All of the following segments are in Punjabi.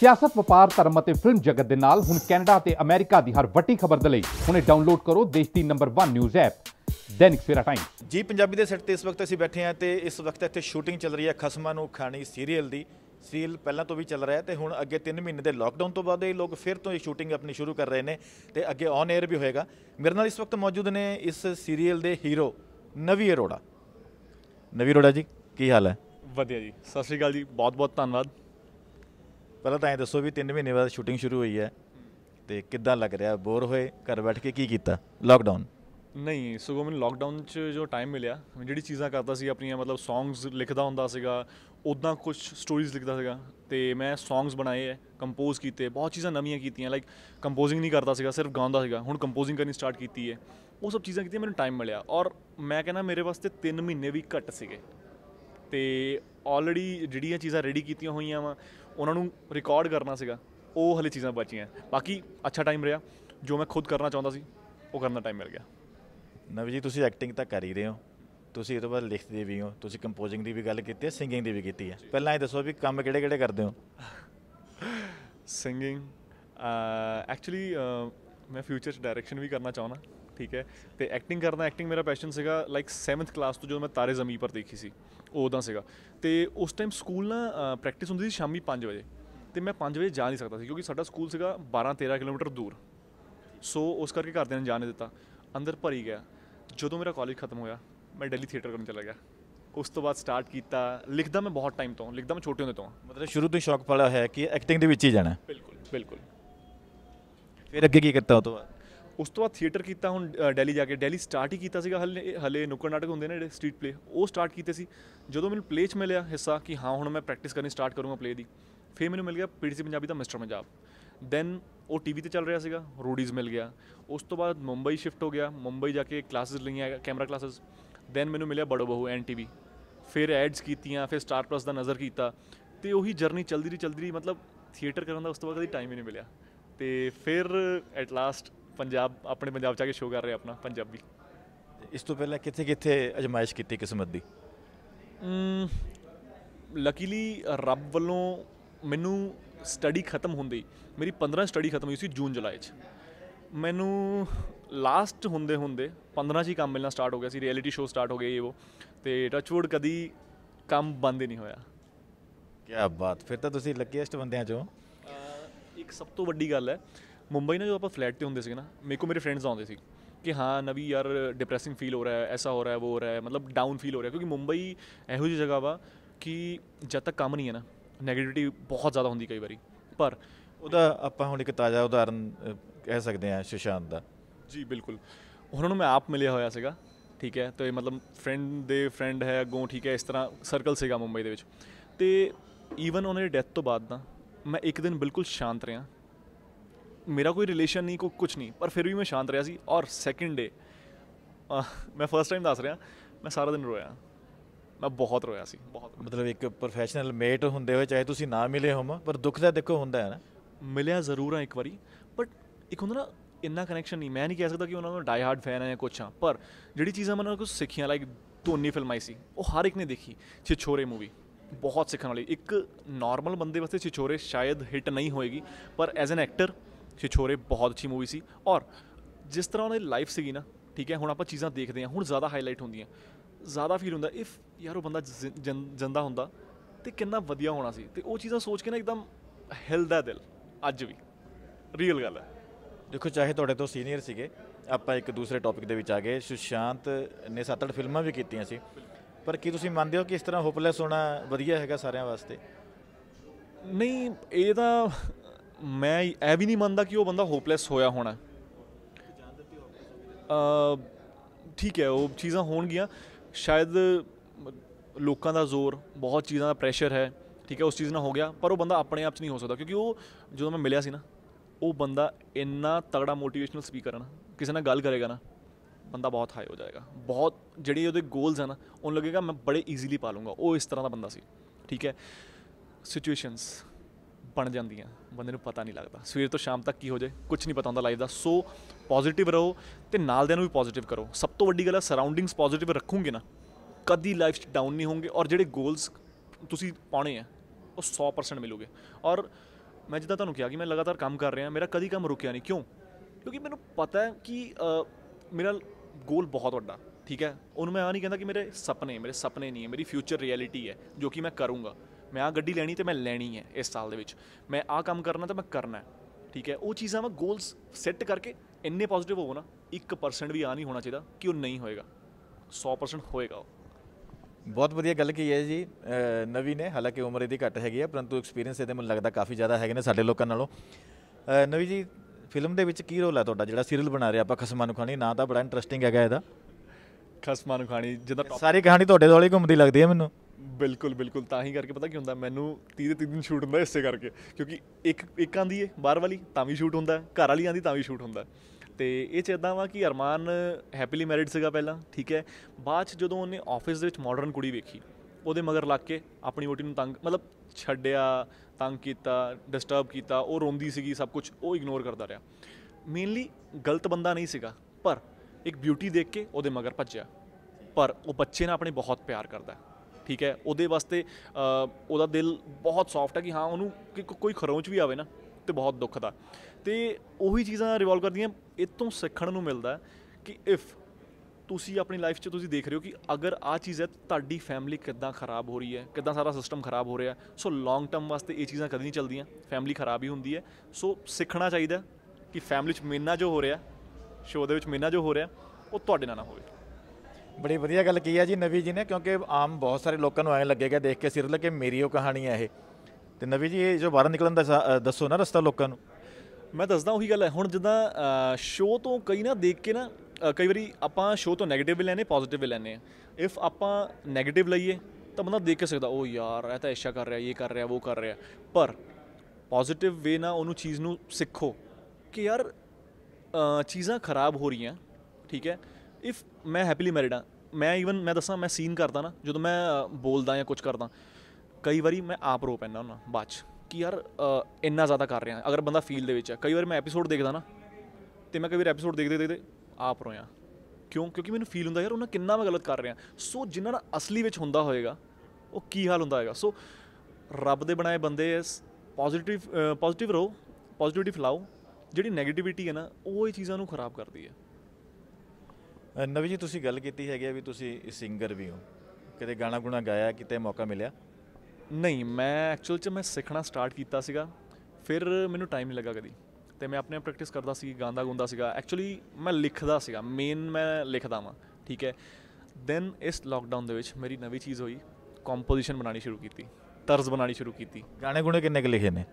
ਸਿਆਸਤ ਵਪਾਰ ਧਰਮ ਅਤੇ ਫਿਲਮ ਜਗਤ ਦੇ ਨਾਲ ਹੁਣ ਕੈਨੇਡਾ ਤੇ ਅਮਰੀਕਾ ਦੀ ਹਰ ਵੱਡੀ ਖਬਰ ਦੇ ਲਈ ਹੁਣੇ ਡਾਊਨਲੋਡ ਕਰੋ ਦੇਸ਼ ਦੀ number 1 news app Dainik Savera time ਜੀ ਪੰਜਾਬੀ ਦੇ ਸੈੱਟ ਤੇ ਇਸ ਵਕਤ ਅਸੀਂ ਬੈਠੇ ਹਾਂ ਤੇ ਇਸ ਵਕਤ ਇੱਥੇ ਸ਼ੂਟਿੰਗ ਚੱਲ ਰਹੀ ਹੈ ਖਸਮਾਂ ਨੂੰ ਖਾਣੀ ਸੀਰੀਅਲ ਦੀ ਸੀਰੀਅਲ ਪਹਿਲਾਂ ਤੋਂ ਵੀ ਚੱਲ ਰਿਹਾ ਤੇ ਹੁਣ ਅੱਗੇ 3 ਮਹੀਨੇ ਦੇ ਲਾਕਡਾਊਨ ਤੋਂ ਬਾਅਦ ਇਹ ਲੋਕ ਫਿਰ ਤੋਂ ਇਹ ਸ਼ੂਟਿੰਗ ਆਪਣੀ ਸ਼ੁਰੂ ਕਰ ਰਹੇ ਨੇ ਤੇ ਅੱਗੇ ਔਨ 에ਅਰ ਵੀ ਹੋਏਗਾ ਮੇਰੇ ਨਾਲ ਇਸ ਵਕਤ ਮੌਜੂਦ ਨੇ ਇਸ ਸੀਰੀਅਲ ਦੇ ਹੀਰੋ ਨਵੀ ਅਰੋੜਾ ਨਵੀ ਅਰੋੜਾ ਜੀ ਕੀ ਹਾਲ ਹੈ ਵਧੀਆ ਜੀ ਸਤਿ ਸ਼੍ਰੀ ਅਕਾਲ ਜੀ ਬਹੁਤ ਬਹੁਤ ਧੰਨਵਾਦ ਪਹਿਲਾਂ ਤਾਂ ਇਹ ਦੱਸੋ ਵੀ 3 ਮਹੀਨੇ ਬਾਅਦ ਸ਼ੂਟਿੰਗ ਸ਼ੁਰੂ ਹੋਈ ਹੈ ਤੇ ਕਿੱਦਾਂ ਲੱਗ ਰਿਹਾ ਬੋਰ ਹੋਏ ਘਰ ਬੈਠ ਕੇ ਕੀ ਕੀਤਾ ਲਾਕਡਾਊਨ ਨਹੀਂ ਸਗੋਂ ਮੈਨੂੰ ਲਾਕਡਾਊਨ 'ਚ ਜੋ ਟਾਈਮ ਮਿਲਿਆ ਮੈਂ ਜਿਹੜੀ ਚੀਜ਼ਾਂ ਕਰਦਾ ਸੀ ਆਪਣੀਆਂ ਮਤਲਬ ਸੌਂਗਸ ਲਿਖਦਾ ਹੁੰਦਾ ਸੀਗਾ ਉਦਾਂ ਕੁਝ ਸਟੋਰੀਜ਼ ਲਿਖਦਾ ਸੀਗਾ ਤੇ ਮੈਂ ਸੌਂਗਸ ਬਣਾਏ ਐ ਕੰਪੋਜ਼ ਕੀਤੇ ਬਹੁਤ ਚੀਜ਼ਾਂ ਨਵੀਆਂ ਕੀਤੀਆਂ ਲਾਈਕ ਕੰਪੋਜ਼ਿੰਗ ਨਹੀਂ ਕਰਦਾ ਸੀਗਾ ਸਿਰਫ ਗਾਉਂਦਾ ਸੀਗਾ ਹੁਣ ਕੰਪੋਜ਼ਿੰਗ ਕਰਨੀ ਸਟਾਰਟ ਕੀਤੀ ਹੈ ਉਹ ਸਭ ਚੀਜ਼ਾਂ ਕੀਤੀਆਂ ਮੈਨੂੰ ਟਾਈਮ ਮਿਲਿਆ ਔਰ ਮੈਂ ਕਹਿੰਦਾ ਮੇਰੇ ਵਾਸਤੇ 3 ਮਹੀਨੇ ਵੀ ਘੱਟ ਸੀਗੇ ਤੇ ਆਲਰੇਡੀ ਜਿਹੜੀਆਂ ਚੀਜ਼ਾਂ ਰੈਡੀ ਕੀਤੀਆਂ ਹੋਈਆਂ ਵਾ ਉਹਨਾਂ ਨੂੰ ਰਿਕਾਰਡ ਕਰਨਾ ਸੀਗਾ ਉਹ ਹਲੇ ਚੀਜ਼ਾਂ ਬਚੀਆਂ ਬਾਕੀ ਅੱਛਾ ਟਾਈਮ ਰਿਹਾ ਜੋ ਮੈਂ ਖੁਦ ਕਰਨਾ ਚਾਹੁੰਦਾ ਸੀ ਉਹ ਕਰਨ ਦਾ ਟਾਈਮ ਮਿਲ ਗਿਆ ਨਵੀ ਜੀ ਤੁਸੀਂ ਐਕਟਿੰਗ ਤਾਂ ਕਰ ਹੀ ਰਹੇ ਹੋ ਤੁਸੀਂ ਇਹ ਤੋਂ ਬਾਅਦ ਲਿਖਦੇ ਵੀ ਹੋ ਤੁਸੀਂ ਕੰਪੋਜ਼ਿੰਗ ਦੀ ਵੀ ਗੱਲ ਕੀਤੀ ਹੈ ਸਿੰਗਿੰਗ ਦੀ ਵੀ ਕੀਤੀ ਹੈ ਪਹਿਲਾਂ ਇਹ ਦੱਸੋ ਵੀ ਕੰਮ ਕਿਹੜੇ ਕਿਹੜੇ ਕਰਦੇ ਹੋ ਸਿੰਗਿੰਗ ਐਕਚੁਅਲੀ ਮੈਂ ਫਿਊਚਰ ਚ ਡਾਇਰੈਕਸ਼ਨ ਵੀ ਕਰਨਾ ਚਾਹੁੰਦਾ ਠੀਕ ਹੈ ਤੇ ਐਕਟਿੰਗ ਕਰਨਾ ਐਕਟਿੰਗ ਮੇਰਾ ਪੈਸ਼ਨ ਸੀਗਾ ਲਾਈਕ 7th ਕਲਾਸ ਤੋਂ ਜਦੋਂ ਮੈਂ ਤਾਰੇ ਜ਼ਮੀਨ ਪਰ ਦੇਖੀ ਸੀ ਉਦੋਂ ਸੀਗਾ ਤੇ ਉਸ ਟਾਈਮ ਸਕੂਲ ਨਾ ਪ੍ਰੈਕਟਿਸ ਹੁੰਦੀ ਸੀ ਸ਼ਾਮੀ 5 ਵਜੇ ਤੇ ਮੈਂ 5 ਵਜੇ ਜਾ ਨਹੀਂ ਸਕਦਾ ਸੀ ਕਿਉਂਕਿ ਸਾਡਾ ਸਕੂਲ ਸੀਗਾ 12 13 ਕਿਲੋਮੀਟਰ ਦੂਰ ਸੋ ਉਸ ਕਰਕੇ ਕਰਦੇ ਨੇ ਜਾਣੇ ਦਿੱਤਾ ਅੰਦਰ ਭਰੀ ਗਿਆ ਜਦੋਂ ਮੇਰਾ ਕਾਲਜ ਖਤਮ ਹੋਇਆ ਮੈਂ ਦਿੱਲੀ ਥੀਏਟਰ ਕਰਨ ਚਲਾ ਗਿਆ ਉਸ ਤੋਂ ਬਾਅਦ ਸਟਾਰਟ ਕੀਤਾ ਲਿਖਦਾ ਮੈਂ ਬਹੁਤ ਟਾਈਮ ਤੋਂ ਲਿਖਦਾ ਮੈਂ ਛੋਟੇ ਹੁੰਦੇ ਤੋਂ ਮਤਲਬ ਸ਼ੁਰੂ ਤੋਂ ਹੀ ਸ਼ੌਕ ਹੋਇਆ ਹੈ ਕਿ ਐਕਟਿੰਗ ਦੇ ਵਿੱਚ ਹੀ ਜਾਣਾ ਬਿਲਕੁਲ ਬਿਲਕੁਲ ਫਿਰ ਅੱਗੇ ਕੀ ਕਰਤਾ ਉਹ ਤੋਂ ਬਾਅਦ ਉਸ ਤੋਂ ਬਾਅਦ ਥੀਏਟਰ ਕੀਤਾ ਹੁਣ ਦਿੱਲੀ ਜਾ ਕੇ ਦਿੱਲੀ ਸਟਾਰਟ ਹੀ ਕੀਤਾ ਸੀਗਾ ਹਲੇ ਹਲੇ ਨੁੱਕੜ ਨਾਟਕ ਹੁੰਦੇ ਨੇ ਜਿਹੜੇ ਸਟਰੀਟ ਪਲੇ ਉਹ ਸਟਾਰਟ ਕੀਤੇ ਸੀ ਜਦੋਂ ਮੈਨੂੰ ਪਲੇ 'ਚ ਮਿਲਿਆ ਹਿੱਸਾ ਕਿ ਹਾਂ ਹੁਣ ਮੈਂ ਪ੍ਰੈਕਟਿਸ ਕਰਨੀ ਸਟਾਰਟ ਕਰੂੰਗਾ ਪਲੇ ਦੀ ਫਿਰ ਮੈਨੂੰ ਮਿਲ ਗਿਆ ਪੀਡੀਸੀ ਪੰਜਾਬੀ ਦਾ ਮਿਸਟਰ ਪੰਜਾਬ ਦੈਨ ਉਹ ਟੀਵੀ ਤੇ ਚੱਲ ਰਿਹਾ ਸੀਗਾ ਰੋਡੀਜ਼ ਮਿਲ ਗਿਆ ਉਸ ਤੋਂ ਬਾਅਦ ਮੁੰਬਈ ਸ਼ਿਫਟ ਹੋ ਗਿਆ ਮੁੰਬਈ ਜਾ ਕੇ ਕਲਾਸਿਸ ਲਈਆਂ ਕੈਮਰਾ ਕਲਾਸਿਸ ਦੈਨ ਮੈਨੂੰ ਮਿਲਿਆ ਬੜੋ ਬਹੂ ਐਨ ਟੀਵੀ ਫਿਰ ਐਡਸ ਕੀਤੀਆਂ ਫਿਰ ਸਟਾਰ ਪਲੱਸ ਦਾ ਨਜ਼ਰ ਕੀਤਾ ਤੇ ਉਹੀ ਜਰਨੀ ਚੱਲਦੀ ਰਹੀ ਚੱਲਦੀ ਰਹੀ ਮਤਲਬ ਥੀਏਟਰ ਕਰਨ ਦਾ ਉਸ ਤੋਂ ਬਾਅਦ ਕਦੀ ਟਾਈਮ ਹੀ ਨਹੀਂ ਮਿਲਿਆ ਤੇ ਫਿਰ ਐਟ ਲਾਸਟ ਪੰਜਾਬ ਆਪਣੇ ਪੰਜਾਬ ਚ ਆ ਕੇ ਸ਼ੋਅ ਕਰ ਰਿਹਾ ਆਪਣਾ ਪੰਜਾਬੀ ਇਸ ਤੋਂ ਪਹਿਲਾਂ ਕਿੱਥੇ ਕਿੱਥੇ ਅਜਮਾਇਸ਼ ਕੀਤੀ ਕਿਸਮਤ ਦੀ ਲਕੀਲੀ ਰੱਬ ਵੱਲੋਂ ਮੈਨੂੰ ਸਟੱਡੀ ਖਤਮ ਹੁੰਦੀ ਮੇਰੀ 15 ਸਟੱਡੀ ਖਤਮ ਹੋਈ ਸੀ ਜੂਨ ਜੁਲਾਈ ਚ ਮੈਨੂੰ ਲਾਸਟ ਹੁੰਦੇ ਹੁੰਦੇ 15 ਚ ਹੀ ਕੰਮ ਮਿਲਣਾ ਸਟਾਰਟ ਹੋ ਗਿਆ ਸੀ ਰਿਐਲਿਟੀ ਸ਼ੋਅ ਸਟਾਰਟ ਹੋ ਗਏ ਇਹ ਉਹ ਤੇ ਟੱਚਵੁੱਡ ਕਦੀ ਕੰਮ ਬੰਦ ਹੀ ਨਹੀਂ ਹੋਇਆ ਕੀ ਬਾਤ ਫਿਰ ਤਾਂ ਤੁਸੀਂ ਲੱਕੀਐਸਟ ਬੰਦਿਆਂ ਚੋਂ ਇੱਕ ਸਭ ਤੋਂ ਵੱਡੀ ਗੱਲ ਹੈ ਮੁੰਬਈ ਨਾ ਜਦੋਂ ਆਪਾਂ ਫਲੈਟ ਤੇ ਹੁੰਦੇ ਸੀ ਨਾ ਮੇਰੇ ਕੋ ਮੇਰੇ ਫਰੈਂਡਸ ਆਉਂਦੇ ਸੀ ਕਿ ਹਾਂ ਨਵੀ ਯਾਰ ਡਿਪਰੈਸਿੰਗ ਫੀਲ ਹੋ ਰਿਹਾ ਹੈ ਐਸਾ ਹੋ ਰਿਹਾ ਹੈ ਉਹ ਹੋ ਰਿਹਾ ਹੈ ਮਤਲਬ ਡਾਊਨ ਫੀਲ ਹੋ ਰਿਹਾ ਕਿਉਂਕਿ ਮੁੰਬਈ ਇਹੋ ਜਿਹੀ ਜਗ੍ਹਾ ਵਾ ਕਿ ਜਦ ਤੱਕ ਕੰਮ ਨਹੀਂ ਹੈ ਨਾ 네ਗੇਟਿਵਿਟੀ ਬਹੁਤ ਜ਼ਿਆਦਾ ਹੁੰਦੀ ਕਈ ਵਾਰੀ ਪਰ ਉਹਦਾ ਆਪਾਂ ਹੁਣ ਇੱਕ ਤਾਜ਼ਾ ਉਦਾਹਰਨ ਕਹਿ ਸਕਦੇ ਹਾਂ ਸ਼ਸ਼ਾਂਤ ਦਾ ਜੀ ਬਿਲਕੁਲ ਉਹਨਾਂ ਨੂੰ ਮੈਂ ਆਪ ਮਿਲਿਆ ਹੋਇਆ ਸੀਗਾ ਠੀਕ ਹੈ ਤੇ ਮਤਲਬ ਫਰੈਂਡ ਦੇ ਫਰੈਂਡ ਹੈ ਅਗੋਂ ਠੀਕ ਹੈ ਇਸ ਤਰ੍ਹਾਂ ਸਰਕਲ ਸੀਗਾ ਮੁੰਬਈ ਦੇ ਵਿੱਚ ਤੇ ਈਵਨ ਉਹਨਾਂ ਦੀ ਡੈਥ ਤੋਂ ਬਾਅਦ ਨਾ ਮੈਂ ਇੱਕ ਦਿਨ ਬਿਲਕੁਲ ਸ਼ਾਂਤ ਰਿਹਾ ਮੇਰਾ ਕੋਈ ਰਿਲੇਸ਼ਨ ਨਹੀਂ ਕੋਈ ਕੁਝ ਨਹੀਂ ਪਰ ਫਿਰ ਵੀ ਮੈਂ ਸ਼ਾਂਤ ਰਿਹਾ ਸੀ ਔਰ ਸੈਕਿੰਡ ਡੇ ਮੈਂ ਫਰਸਟ ਟਾਈਮ ਦੱਸ ਰਿਹਾ ਮੈਂ ਸਾਰਾ ਦਿਨ ਰੋਇਆ ਮੈਂ ਬਹੁਤ ਰੋਇਆ ਸੀ ਬਹੁਤ ਮਤਲਬ ਇੱਕ ਪ੍ਰੋਫੈਸ਼ਨਲ ਮੇਟ ਹੁੰਦੇ ਹੋਏ ਚਾਹੇ ਤੁਸੀਂ ਨਾ ਮਿਲੇ ਹੋਮ ਪਰ ਦੁੱਖ ਤਾਂ ਦੇਖੋ ਹੁੰਦਾ ਹੈ ਨਾ ਮਿਲਿਆ ਜ਼ਰੂਰ ਆ ਇੱਕ ਵਾਰੀ ਬਟ ਇੱਕ ਹੁੰਦਾ ਨਾ ਇੰਨਾ ਕਨੈਕਸ਼ਨ ਨਹੀਂ ਮੈਂ ਨਹੀਂ ਕਹਿ ਸਕਦਾ ਕਿ ਉਹਨਾਂ ਦਾ ਡਾਈ ਹਾਰਡ ਫੈਨ ਹੈ ਜਾਂ ਕੁਛ ਆ ਪਰ ਜਿਹੜੀ ਚੀਜ਼ਾਂ ਮੈਂ ਉਹਨਾਂ ਕੋਲ ਸਿੱਖੀਆਂ ਲਾਈਕ ਧੋਨੀ ਫਿਲਮ ਆਈ ਸੀ ਉਹ ਹਰ ਇੱਕ ਨੇ ਦੇਖੀ ਛਿਛੋਰੇ ਮੂਵੀ ਬਹੁਤ ਸਿੱਖਣ ਵਾਲੀ ਇੱਕ ਨਾਰਮਲ ਬੰਦੇ ਵਾਸਤੇ ਛਿਛੋਰੇ ਸ਼ਾਇਦ ਹਿੱਟ ਨਹੀਂ ਹੋਏਗੀ ਪਰ ਐਜ਼ ਐਨ ਐਕਟਰ ਛਿਛੋਰੇ ਬਹੁਤ ਅੱਛੀ ਮੂਵੀ ਸੀ ਔਰ ਜਿਸ ਤਰ੍ਹਾਂ ਉਹਨਾਂ ਦੀ ਲਾਈਫ ਸੀਗੀ ਨਾ ਠੀਕ ਹੈ ਹੁਣ ਆਪਾਂ ਚੀਜ਼ਾਂ ਦੇਖਦੇ ਹਾਂ ਹੁਣ ਜ਼ਿਆਦਾ ਹਾਈਲਾਈਟ ਹੁੰਦੀਆਂ ਜ਼ਿਆਦਾ ਫੀਲ ਹੁੰਦਾ ਇਫ ਯਾਰ ਉਹ ਬੰਦਾ ਜਿੰਦਾ ਹੁੰਦਾ ਤੇ ਕਿੰਨਾ ਵਧੀਆ ਹੋਣਾ ਸੀ ਤੇ ਉਹ ਚੀਜ਼ਾਂ ਸੋਚ ਕੇ ਨਾ ਇੱਕਦਮ ਹਿਲਦਾ ਦਿਲ ਅੱਜ ਵੀ ਰੀਅਲ ਗੱਲ ਹੈ ਦੇਖੋ ਚਾਹੇ ਤੁਹਾਡੇ ਤੋਂ ਸੀਨੀਅਰ ਸੀਗੇ ਆਪਾਂ ਇੱਕ ਦੂਸਰੇ ਟੌਪਿਕ ਦੇ ਵਿੱਚ ਆ ਗਏ ਸੁਸ਼ਾਂਤ ਨੇ 7-8 ਫਿਲਮਾਂ ਵੀ ਕੀਤੀਆਂ ਸੀ ਪਰ ਕੀ ਤੁਸੀਂ ਮੰਨਦੇ ਹੋ ਕਿ ਇਸ ਤਰ੍ਹਾਂ ਹੋਪਲੈਸ ਹੋਣਾ ਵਧੀਆ ਹੈਗਾ ਸਾਰਿਆਂ ਵਾਸਤੇ ਨਹੀਂ ਇਹ ਤਾਂ ਮੈਂ ਇਹ ਵੀ ਨਹੀਂ ਮੰਨਦਾ ਕਿ ਉਹ ਬੰਦਾ ਹੋਪਲੈਸ ਹੋਇਆ ਹੋਣਾ ਅ ਠੀਕ ਹੈ ਉਹ ਚੀਜ਼ਾਂ ਹੋਣਗੀਆਂ ਸ਼ਾਇਦ ਲੋਕਾਂ ਦਾ ਜ਼ੋਰ ਬਹੁਤ ਚੀਜ਼ਾਂ ਦਾ ਪ੍ਰੈਸ਼ਰ ਹੈ ਠੀਕ ਹੈ ਉਸ ਚੀਜ਼ ਨਾਲ ਹੋ ਗਿਆ ਪਰ ਉਹ ਬੰਦਾ ਆਪਣੇ ਆਪ 'ਚ ਨਹੀਂ ਹੋ ਸਕਦਾ ਕਿਉਂਕਿ ਉਹ ਜਦੋਂ ਮੈਂ ਮਿਲਿਆ ਸੀ ਨਾ ਉਹ ਬੰਦਾ ਇੰਨਾ ਤਗੜਾ ਮੋਟੀਵੇਸ਼ਨਲ ਸਪੀਕਰ ਹੈ ਨਾ ਕਿਸੇ ਨਾਲ ਗੱਲ ਕਰੇਗਾ ਨਾ ਬੰਦਾ ਬਹੁਤ ਹਾਈ ਹੋ ਜਾਏਗਾ ਬਹੁਤ ਜਿਹੜੀ ਉਹਦੇ ਗੋਲਸ ਹਨ ਨਾ ਲੱਗੇਗਾ ਮੈਂ ਬੜੇ ਈਜ਼ੀਲੀ ਪਾ ਲੂੰਗਾ ਉਹ ਇਸ ਤਰ੍ਹਾਂ ਦਾ ਬੰਦਾ ਸੀ ਠੀਕ ਹੈ ਸਿਚੁਏਸ਼ਨਸ ਬਣ ਜਾਂਦੀਆਂ ਬੰਦੇ ਨੂੰ ਪਤਾ ਨਹੀਂ ਲੱਗਦਾ ਸਵੇਰ ਤੋਂ ਸ਼ਾਮ ਤੱਕ ਕੀ ਹੋ ਜਾਏ ਕੁਝ ਨਹੀਂ ਪਤਾ ਹੁੰਦਾ ਲਾਈਫ ਦਾ ਸੋ ਪੋਜ਼ਿਟਿਵ ਰਹੋ ਤੇ ਨਾਲ ਦੇ ਨੂੰ ਵੀ ਪੋਜ਼ਿਟਿਵ ਕਰੋ ਸਭ ਤੋਂ ਵੱਡੀ ਗੱਲ ਹੈ ਸਰਾਊਂਡਿੰਗਸ ਪੋਜ਼ਿਟਿਵ ਰੱਖੋਗੇ ਨਾ ਕਦੀ ਲਾਈਫ 'ਚ ਡਾਊਨ ਨਹੀਂ ਹੋਗੇ ਔਰ ਜਿਹੜੇ ਗੋਲਸ ਤੁਸੀਂ ਪਾਉਣੇ ਆ ਉਹ 100% ਮਿਲੋਗੇ ਔਰ ਮੈਂ ਜਿੱਦਾਂ ਤੁਹਾਨੂੰ ਕਿਹਾ ਕਿ ਮੈਂ ਲਗਾਤਾਰ ਕੰਮ ਕਰ ਰਿਹਾ ਮੇਰਾ ਕਦੀ ਕੰਮ ਰੁਕਿਆ ਨਹੀਂ ਕਿਉਂ ਕਿਉਂਕਿ ਮੈਨੂੰ ਪਤਾ ਹੈ ਕਿ ਮੇਰਾ ਗੋਲ ਬਹੁਤ ਵੱਡਾ ਠੀਕ ਹੈ ਉਹਨੂੰ ਮੈਂ ਆ ਨਹੀਂ ਕਹਿੰਦਾ ਕਿ ਮੇਰੇ ਸੁਪਨੇ ਮੇਰੇ ਸੁਪਨੇ ਨਹੀਂ ਹੈ ਮੇਰੀ ਫਿਊਚਰ ਰਿਐਲਿਟੀ ਹੈ ਜੋ ਕਿ ਮੈਂ ਕਰੂੰਗਾ ਮੈਂ ਆ ਗੱਡੀ ਲੈਣੀ ਤੇ ਮੈਂ ਲੈਣੀ ਹੈ ਇਸ ਸਾਲ ਦੇ ਵਿੱਚ ਮੈਂ ਆ ਕੰਮ ਕਰਨਾ ਤੇ ਮੈਂ ਕਰਨਾ ਠੀਕ ਹੈ ਉਹ ਚੀਜ਼ਾਂ ਮੈਂ ਗੋਲਸ ਸੈੱਟ ਕਰਕੇ ਇੰਨੇ ਪੋਜ਼ਿਟਿਵ ਹੋਵੋ ਨਾ 1% ਵੀ ਆ ਨਹੀਂ ਹੋਣਾ ਚਾਹੀਦਾ ਕਿ ਉਹ ਨਹੀਂ ਹੋਏਗਾ 100% ਹੋਏਗਾ ਉਹ ਬਹੁਤ ਵਧੀਆ ਗੱਲ ਕੀ ਹੈ ਜੀ ਨਵੀ ਨੇ ਹਾਲਾਂਕਿ ਉਮਰ ਇਹਦੀ ਘੱਟ ਹੈਗੀ ਹੈ ਪਰੰਤੂ ਐਕਸਪੀਰੀਅੰਸ ਇਹਦੇ ਮੈਨੂੰ ਲੱਗਦਾ ਕਾਫੀ ਜ਼ਿਆਦਾ ਹੈਗੇ ਨੇ ਸਾਡੇ ਲੋਕਾਂ ਨਾਲੋਂ ਨਵੀ ਜੀ ਫਿਲਮ ਦੇ ਵਿੱਚ ਕੀ ਰੋਲ ਹੈ ਤੁਹਾਡਾ ਜਿਹੜਾ ਸੀਰੀਅਲ ਬਣਾ ਰਿਹਾ ਆਪਾਂ ਖਸਮਾਂ ਨੂੰ ਖਾਣੀ ਨਾਂ ਤਾਂ ਬੜਾ ਇੰਟਰਸਟਿੰਗ ਹੈਗਾ ਇਹਦਾ ਖਸਮਾਂ ਨੂੰ ਖਾਣੀ ਜਿਹਦਾ ਸਾਰੀ ਕਹਾਣੀ ਤੁਹਾਡੇ ਦੋਲੇ ਘੁੰਮਦੀ ਲੱਗਦੀ ਹੈ ਮੈਨੂੰ ਬਿਲਕੁਲ ਬਿਲਕੁਲ ਤਾਂ ਹੀ ਕਰਕੇ ਪਤਾ ਕੀ ਹੁੰਦਾ ਮੈਨੂੰ 30 ਦੇ 30 ਦਿਨ ਸ਼ੂਟ ਹੁੰਦਾ ਇਸੇ ਕਰਕੇ ਕਿਉਂਕਿ ਇੱਕ ਇੱਕ ਆਂਦੀ ਏ ਬਾਹਰ ਵਾਲੀ ਤਾਂ ਵੀ ਸ਼ੂਟ ਹੁੰਦਾ ਘਰ ਵਾਲੀ ਆਂਦੀ ਤਾਂ ਵੀ ਸ਼ੂਟ ਹੁੰਦਾ ਤੇ ਇਹ ਚ ਇਦਾਂ ਵਾ ਕਿ ਅਰਮਾਨ ਹੈਪੀਲੀ ਮੈਰਿਡ ਸੀਗਾ ਪਹਿਲਾਂ ਠੀਕ ਹੈ ਬਾਅਦ ਚ ਜਦੋਂ ਉਹਨੇ ਆਫਿਸ ਦੇ ਵਿੱਚ ਮਾਡਰਨ ਕੁੜੀ ਵੇਖੀ ਉਹਦੇ ਮਗਰ ਲੱਗ ਕੇ ਆਪਣੀ ਵੋਟੀ ਨੂੰ ਤੰਗ ਮਤਲਬ ਛੱਡਿਆ ਤੰਗ ਕੀਤਾ ਡਿਸਟਰਬ ਕੀਤਾ ਉਹ ਰੋਂਦੀ ਸੀਗੀ ਸਭ ਕੁਝ ਉਹ ਇਗਨੋਰ ਕਰਦਾ ਰਿਹਾ ਮੇਨਲੀ ਗਲਤ ਬੰਦਾ ਨਹੀਂ ਸੀਗਾ ਪਰ ਇੱਕ ਬਿਊਟੀ ਦੇਖ ਕੇ ਉਹਦੇ ਮਗਰ ਭੱਜਿਆ ਪਰ ਉਹ ਬੱਚੇ ਨਾਲ ਆਪਣੇ ਬਹੁਤ ਪਿਆਰ ਕਰਦਾ ਠੀਕ ਹੈ ਉਹਦੇ ਵਾਸਤੇ ਉਹਦਾ ਦਿਲ ਬਹੁਤ ਸੌਫਟ ਹੈ ਕਿ ਹਾਂ ਉਹਨੂੰ ਕੋਈ ਖਰੋਂਚ ਵੀ ਆਵੇ ਨਾ ਤੇ ਬਹੁਤ ਦੁੱਖ ਦਾ ਤੇ ਉਹੀ ਚੀਜ਼ਾਂ ਰਿਵੋਲਵ ਕਰਦੀਆਂ ਇਤੋਂ ਸਿੱਖਣ ਨੂੰ ਮਿਲਦਾ ਕਿ ਇਫ ਤੁਸੀਂ ਆਪਣੀ ਲਾਈਫ 'ਚ ਤੁਸੀਂ ਦੇਖ ਰਹੇ ਹੋ ਕਿ ਅਗਰ ਆ ਚੀਜ਼ ਹੈ ਤੁਹਾਡੀ ਫੈਮਿਲੀ ਕਿੱਦਾਂ ਖਰਾਬ ਹੋ ਰਹੀ ਹੈ ਕਿੱਦਾਂ ਸਾਰਾ ਸਿਸਟਮ ਖਰਾਬ ਹੋ ਰਿਹਾ ਸੋ ਲੌਂਗ ਟਰਮ ਵਾਸਤੇ ਇਹ ਚੀਜ਼ਾਂ ਕਦੀ ਨਹੀਂ ਚੱਲਦੀਆਂ ਫੈਮਿਲੀ ਖਰਾਬ ਹੀ ਹੁੰਦੀ ਹੈ ਸੋ ਸਿੱਖਣਾ ਚਾਹੀਦਾ ਕਿ ਫੈਮਿਲੀ 'ਚ ਮੇਨਾ ਜੋ ਹੋ ਰਿਹਾ ਸ਼ੋਅ ਦੇ ਵਿੱਚ ਮੇਨਾ ਜੋ ਹੋ ਰਿਹਾ ਉਹ ਤੁਹਾਡੇ ਨਾਲ ਨਾ ਹੋਵੇ ਬੜੀ ਵਧੀਆ ਗੱਲ ਕੀਤੀ ਹੈ ਜੀ ਨਵੀ ਜੀ ਨੇ ਕਿਉਂਕਿ ਆਮ ਬਹੁਤ ਸਾਰੇ ਲੋਕਾਂ ਨੂੰ ਐਂ ਲੱਗੇਗਾ ਦੇਖ ਕੇ ਸਿਰ ਲੱਗੇ ਮੇਰੀ ਉਹ ਕਹਾਣੀ ਆ ਇਹ ਤੇ ਨਵੀ ਜੀ ਇਹ ਜੋ ਬਾਹਰ ਨਿਕਲਣ ਦਾ ਦੱਸੋ ਨਾ ਰਸਤਾ ਲੋਕਾਂ ਨੂੰ ਮੈਂ ਦੱਸਦਾ ਉਹੀ ਗੱਲ ਹੈ ਹੁਣ ਜਦਾਂ ਸ਼ੋਅ ਤੋਂ ਕਈ ਨਾ ਦੇਖ ਕੇ ਨਾ ਕਈ ਵਾਰੀ ਆਪਾਂ ਸ਼ੋਅ ਤੋਂ 네ਗੇਟਿਵ ਵੀ ਲੈਨੇ ਪੋਜ਼ਿਟਿਵ ਵੀ ਲੈਨੇ ਇਫ ਆਪਾਂ 네ਗੇਟਿਵ ਲਈਏ ਤਾਂ ਬੰਦਾ ਦੇਖ ਕੇ ਸਕਦਾ ਉਹ ਯਾਰ ਇਹ ਤਾਂ ਐਸ਼ਾ ਕਰ ਰਿਹਾ ਇਹ ਕਰ ਰਿਹਾ ਉਹ ਕਰ ਰਿਹਾ ਪਰ ਪੋਜ਼ਿਟਿਵ ਵੇ ਨਾਲ ਉਹਨੂੰ ਚੀਜ਼ ਨੂੰ ਸਿੱਖੋ ਕਿ ਯਾਰ ਚੀਜ਼ਾਂ ਖਰਾਬ ਹੋ ਰਹੀਆਂ ਠੀਕ ਹੈ ਇਫ ਮੈਂ ਹੈਪੀਲੀ ਮੈਰਿਡ ਆ ਮੈਂ ਇਵਨ ਮੈਂ ਦੱਸਾਂ ਮੈਂ ਸੀਨ ਕਰਦਾ ਨਾ ਜਦੋਂ ਮੈਂ ਬੋਲਦਾ ਜਾਂ ਕੁਝ ਕਰਦਾ ਕਈ ਵਾਰੀ ਮੈਂ ਆਪ ਰੋ ਪੈਂਦਾ ਹੁੰਦਾ ਬਾਅਦ ਕਿ ਯਾਰ ਇੰਨਾ ਜ਼ਿਆਦਾ ਕਰ ਰਿਹਾ ਅਗਰ ਬੰਦਾ ਫੀਲ ਦੇ ਵਿੱਚ ਹੈ ਕਈ ਵਾਰ ਮੈਂ ਐਪੀਸੋਡ ਦੇਖਦਾ ਨਾ ਤੇ ਮੈਂ ਕਈ ਵਾਰ ਐਪੀਸੋਡ ਦੇਖਦੇ ਦੇਖਦੇ ਆਪ ਰੋਇਆ ਕਿਉਂ ਕਿਉਂਕਿ ਮੈਨੂੰ ਫੀਲ ਹੁੰਦਾ ਯਾਰ ਉਹਨਾਂ ਕਿੰਨਾ ਮੈਂ ਗਲਤ ਕਰ ਰਿਹਾ ਸੋ ਜਿਨ੍ਹਾਂ ਦਾ ਅਸਲੀ ਵਿੱਚ ਹੁੰਦਾ ਹੋਏਗਾ ਉਹ ਕੀ ਹਾਲ ਹੁੰਦਾ ਹੋਏਗਾ ਸੋ ਰੱਬ ਦੇ ਬਣਾਏ ਬੰਦੇ ਐ ਪੋਜ਼ਿਟਿਵ ਪੋਜ਼ਿਟਿਵ ਰਹੋ ਪੋਜ਼ਿਟਿਵਿਟੀ ਫਲਾਓ ਜਿਹੜੀ 네ਗੇਟਿਵਿਟੀ ਹੈ ਨਾ ਉਹ ਇਹ ਚੀਜ਼ਾਂ ਨੂੰ ਖਰਾਬ ਕਰਦੀ ਹੈ ਨਵੀ ਜੀ ਤੁਸੀਂ ਗੱਲ ਕੀਤੀ ਹੈਗੀ ਆ ਵੀ ਤੁਸੀਂ ਸਿੰਗਰ ਵੀ ਹੋ ਕਿਤੇ ਗਾਣਾ ਗੁਣਾ ਗਾਇਆ ਕਿਤੇ ਮੌਕਾ ਮਿਲਿਆ ਨਹੀਂ ਮੈਂ ਐਕਚੁਅਲ ਚ ਮੈਂ ਸਿੱਖਣਾ ਸਟਾਰਟ ਕੀਤਾ ਸੀਗਾ ਫਿਰ ਮੈਨੂੰ ਟਾਈਮ ਨਹੀਂ ਲੱਗਾ ਕਦੀ ਤੇ ਮੈਂ ਆਪਣੇ ਆਪ ਪ੍ਰੈਕਟਿਸ ਕਰਦਾ ਸੀ ਗਾਂਦਾ ਗੁੰਦਾ ਸੀਗਾ ਐਕਚੁਅਲੀ ਮੈਂ ਲਿਖਦਾ ਸੀਗਾ ਮੇਨ ਮੈਂ ਲਿਖਦਾ ਵਾਂ ਠੀਕ ਹੈ ਦੈਨ ਇਸ ਲਾਕਡਾਊਨ ਦੇ ਵਿੱਚ ਮੇਰੀ ਨਵੀਂ ਚੀਜ਼ ਹੋਈ ਕੰਪੋਜੀਸ਼ਨ ਬਣਾਣੀ ਸ਼ੁਰੂ ਕੀਤੀ ਤਰਜ਼ ਬਣਾਣੀ ਸ਼ੁਰੂ ਕੀਤੀ ਗਾਣੇ ਗੁਣੇ ਕਿੰਨੇ ਕ ਲਿਖੇ ਨੇ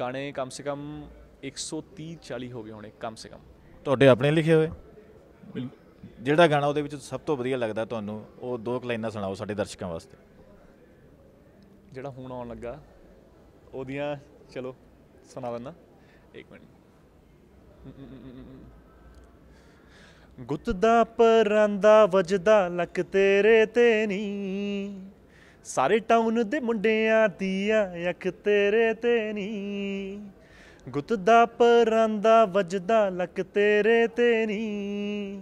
ਗਾਣੇ ਕਮ ਸੇ ਕਮ 130 40 ਹੋ ਗਏ ਹੋਣੇ ਕਮ ਸੇ ਕਮ ਤੁਹਾਡੇ ਆਪਣੇ ਲਿਖੇ ਹੋਏ ਜਿਹੜਾ ਗਾਣਾ ਉਹਦੇ ਵਿੱਚ ਸਭ ਤੋਂ ਵਧੀਆ ਲੱਗਦਾ ਤੁਹਾਨੂੰ ਉਹ ਦੋ ਲਾਈਨਾਂ ਸੁਣਾਓ ਸਾਡੇ ਦਰਸ਼ਕਾਂ ਵਾਸਤੇ ਜਿਹੜਾ ਹੁਣ ਆਉਣ ਲੱਗਾ ਉਹਦੀਆਂ ਚਲੋ ਸੁਣਾ ਦਿੰਦਾ ਇੱਕ ਮਿੰਟ ਗੁੱਤ ਦਾ ਪਰਾਂਦਾ ਵਜਦਾ ਲੱਕ ਤੇਰੇ ਤੇ ਨਹੀਂ ਸਾਰੇ ਟਾਊਨ ਦੇ ਮੁੰਡਿਆਂ ਦੀਆਂ ਅੱਖ ਤੇਰੇ ਤੇ ਨਹੀਂ ਗੁੱਤ ਦਾ ਪਰਾਂਦਾ ਵੱਜਦਾ ਲੱਕ ਤੇਰੇ ਤੇ ਨਹੀਂ